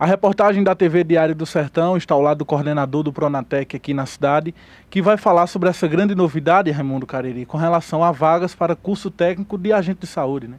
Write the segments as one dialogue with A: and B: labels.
A: A reportagem da TV Diário do Sertão está ao lado do coordenador do Pronatec aqui na cidade, que vai falar sobre essa grande novidade, Raimundo Cariri, com relação a vagas para curso técnico de agente de saúde. Né?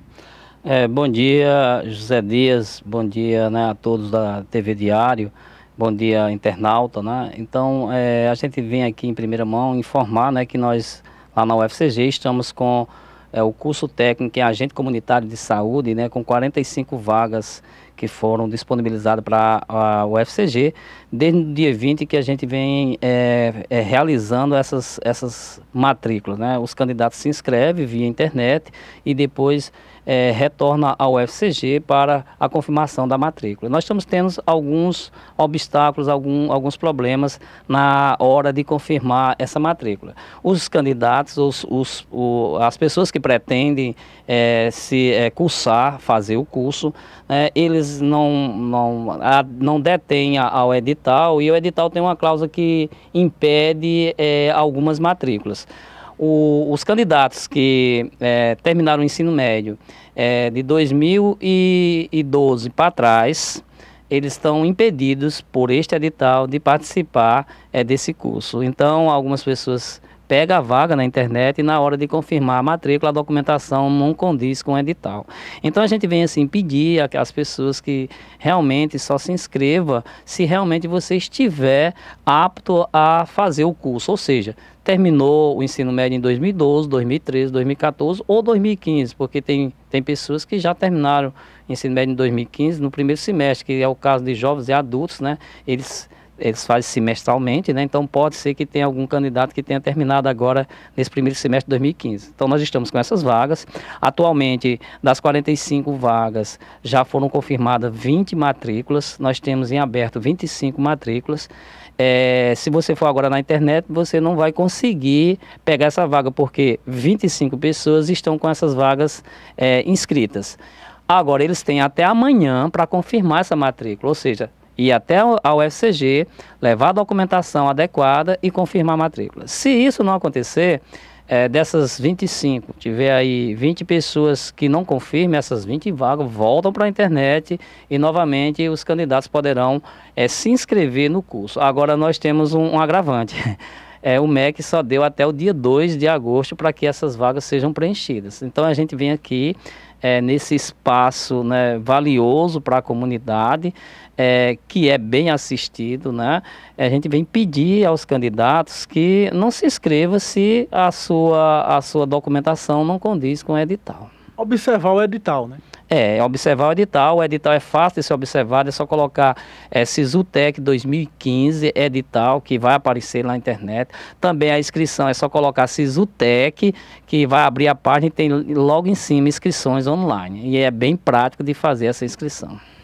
A: É, bom dia, José Dias, bom dia né, a todos da TV Diário, bom dia, internauta. Né? Então, é, a gente vem aqui em primeira mão informar né, que nós, lá na UFCG, estamos com é, o curso técnico em agente comunitário de saúde, né, com 45 vagas que foram disponibilizadas para a UFCG, desde o dia 20 que a gente vem é, é, realizando essas, essas matrículas. Né? Os candidatos se inscrevem via internet e depois é, retorna ao UFCG para a confirmação da matrícula. Nós estamos tendo alguns obstáculos, algum, alguns problemas na hora de confirmar essa matrícula. Os candidatos, os, os, o, as pessoas que pretendem é, se é, cursar, fazer o curso, né, eles não, não, a, não detém ao edital e o edital tem uma cláusula que impede é, algumas matrículas. O, os candidatos que é, terminaram o ensino médio é, de 2012 para trás, eles estão impedidos por este edital de participar é, desse curso. Então, algumas pessoas pega a vaga na internet e na hora de confirmar a matrícula, a documentação não condiz com o edital. Então a gente vem assim pedir às pessoas que realmente só se inscreva se realmente você estiver apto a fazer o curso, ou seja, terminou o ensino médio em 2012, 2013, 2014 ou 2015, porque tem, tem pessoas que já terminaram o ensino médio em 2015 no primeiro semestre, que é o caso de jovens e adultos, né? Eles eles fazem semestralmente, né? Então pode ser que tenha algum candidato que tenha terminado agora nesse primeiro semestre de 2015. Então nós estamos com essas vagas. Atualmente, das 45 vagas, já foram confirmadas 20 matrículas. Nós temos em aberto 25 matrículas. É, se você for agora na internet, você não vai conseguir pegar essa vaga, porque 25 pessoas estão com essas vagas é, inscritas. Agora, eles têm até amanhã para confirmar essa matrícula, ou seja, ir até a UFCG, levar a documentação adequada e confirmar a matrícula. Se isso não acontecer, é, dessas 25, tiver aí 20 pessoas que não confirmem, essas 20 vagas voltam para a internet e novamente os candidatos poderão é, se inscrever no curso. Agora nós temos um, um agravante. é, o MEC só deu até o dia 2 de agosto para que essas vagas sejam preenchidas. Então a gente vem aqui é, nesse espaço né, valioso para a comunidade, é, que é bem assistido, né? A gente vem pedir aos candidatos que não se inscreva se a sua, a sua documentação não condiz com o edital. Observar o edital, né? É, observar o edital. O edital é fácil de ser observado, é só colocar é, Cisutec 2015, edital, que vai aparecer lá na internet. Também a inscrição é só colocar Cisutec, que vai abrir a página e tem logo em cima inscrições online. E é bem prático de fazer essa inscrição.